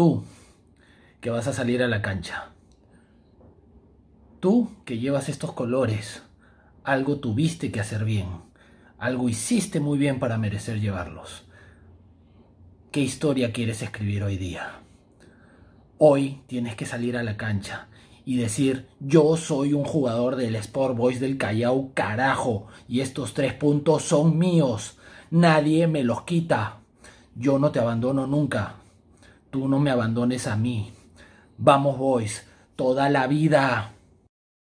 Tú, que vas a salir a la cancha. Tú, que llevas estos colores. Algo tuviste que hacer bien. Algo hiciste muy bien para merecer llevarlos. ¿Qué historia quieres escribir hoy día? Hoy tienes que salir a la cancha y decir, yo soy un jugador del Sport Boys del Callao, carajo, y estos tres puntos son míos, nadie me los quita, yo no te abandono nunca, tú no me abandones a mí. Vamos, boys, toda la vida.